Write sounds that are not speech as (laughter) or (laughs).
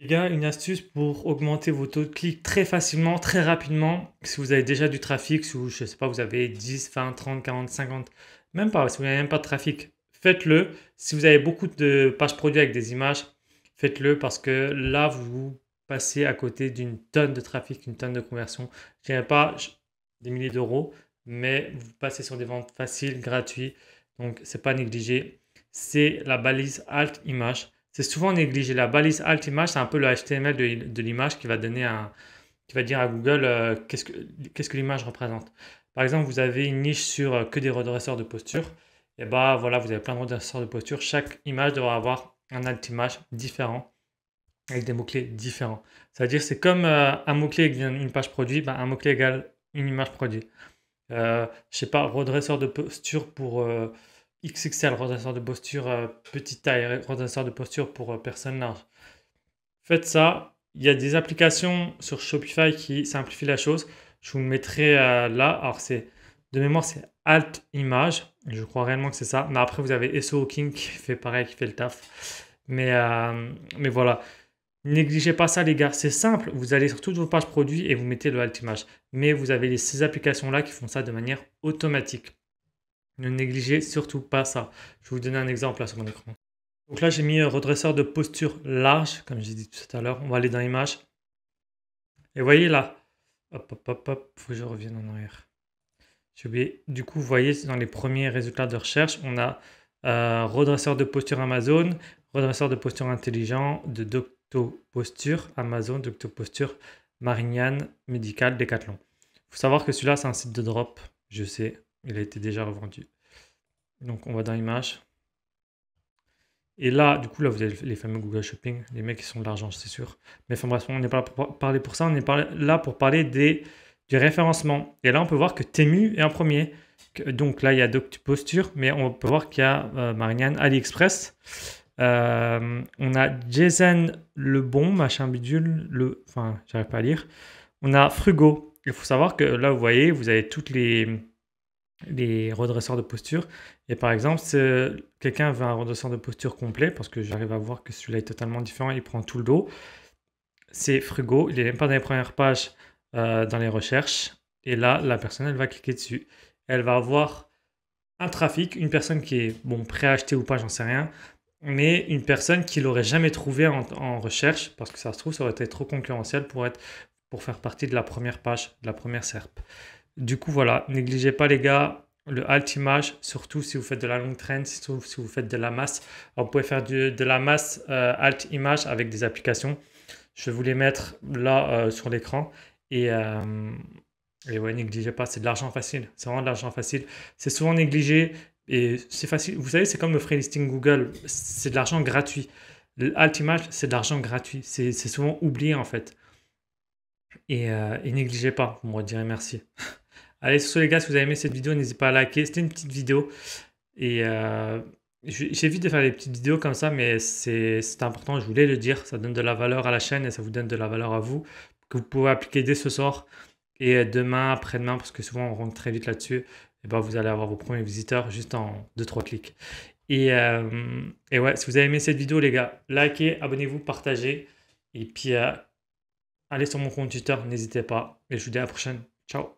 Les gars, une astuce pour augmenter vos taux de clic très facilement, très rapidement. Si vous avez déjà du trafic, si vous, je sais pas, vous avez 10, 20, 30, 40, 50, même pas, si vous n'avez même pas de trafic, faites-le. Si vous avez beaucoup de pages produits avec des images, faites-le parce que là, vous passez à côté d'une tonne de trafic, une tonne de conversion. Je dirais pas des milliers d'euros, mais vous passez sur des ventes faciles, gratuites. Donc, c'est pas négligé. C'est la balise Alt Image. C'est souvent négligé. La balise alt image, c'est un peu le HTML de, l'image qui va donner un, qui va dire à Google euh, qu'est-ce que, qu'est-ce que l'image représente. Par exemple, vous avez une niche sur euh, que des redresseurs de posture. Et bah voilà, vous avez plein de redresseurs de posture. Chaque image devra avoir un alt image différent avec des mots-clés différents. C'est-à-dire, c'est comme euh, un mot-clé vient une page produit, bah, un mot-clé égale une image produit. je sais pas, redresseur de posture pour XXL, redresseur de posture, euh, petite taille, redresseur de posture pour euh, personne personnes Faites ça. Il y a des applications sur Shopify qui simplifient la chose. Je vous mettrai euh, là. Alors, c'est de mémoire, c'est Alt Image. Je crois réellement que c'est ça. Mais après, vous avez SEO King qui (laughs) fait pareil, qui fait le taf. Mais, mais voilà. Négligez pas ça, les gars. C'est simple. Vous allez sur toutes vos pages produits et vous mettez le Alt Image. Mais vous avez ces applications-là qui font ça de manière automatique. Ne négligez surtout pas ça. Je vais vous donner un exemple là sur mon écran. Donc là, j'ai mis euh, redresseur de posture large, comme j'ai dit tout à l'heure. On va aller dans l'image. Et voyez là, hop, hop, hop, hop, faut que je revienne en arrière. J'ai oublié. Du coup, vous voyez, dans les premiers résultats de recherche, on a euh, redresseur de posture Amazon, redresseur de posture intelligent, de Docto Posture Amazon, Docto Posture Marignane Médical décathlon. Il faut savoir que celui-là, c'est un site de drop, je sais, il a été déjà revendu. Donc on va dans l'image. Et là, du coup, là, vous avez les fameux Google Shopping, les mecs qui sont de l'argent, c'est sûr. Mais enfin on n'est pas là pour parler pour ça, on est là pour parler des, du référencement. Et là, on peut voir que Temu est en premier. Donc là, il y a Doctu Posture, mais on peut voir qu'il y a euh, Marianne AliExpress. Euh, on a Jason Bon, machin bidule, le, enfin, j'arrive pas à lire. On a Frugo. Il faut savoir que là, vous voyez, vous avez toutes les, les redresseurs de posture. Et par exemple, si euh, quelqu'un veut un redresseur de posture complet, parce que j'arrive à voir que celui-là est totalement différent, il prend tout le dos. C'est Frugo, il n'est même pas dans les premières pages euh, dans les recherches. Et là, la personne, elle va cliquer dessus. Elle va avoir un trafic, une personne qui est, bon, acheter ou pas, j'en sais rien, mais une personne qui l'aurait jamais trouvé en, en, recherche, parce que ça se trouve, ça aurait été trop concurrentiel pour, être, pour faire partie de la première page, de la première SERP. Du coup, voilà, négligez pas les gars le alt image, surtout si vous faites de la longue traîne, surtout si vous faites de la masse. On vous pouvez faire de la masse euh, alt image avec des applications. Je vais vous les mettre là euh, sur l'écran. Et, euh, et négligez pas, c'est de l'argent facile. C'est vraiment de l'argent facile. C'est souvent négligé et c'est facile. Vous savez, c'est comme le free listing Google, c'est de l'argent gratuit. Alt image, c'est de l'argent gratuit. C'est souvent oublié en fait. Et, euh, et négligez pas, vous me direz merci. (laughs) Allez, sur ce, les gars, si vous avez aimé cette vidéo, n'hésitez pas à liker. C'était une petite vidéo. Et euh, j'évite de faire des petites vidéos comme ça, mais c'est important, je voulais le dire. Ça donne de la valeur à la chaîne et ça vous donne de la valeur à vous que vous pouvez appliquer dès ce soir et euh, demain, après-demain, parce que souvent on rentre très vite là-dessus. Et ben, vous allez avoir vos premiers visiteurs juste en 2-3 clics. Euh, et, ouais, si vous avez aimé cette vidéo, les gars, likez, abonnez-vous, partagez. Et puis, allez sur mon compte Twitter, n'hésitez pas. Et je vous dis à la prochaine. Ciao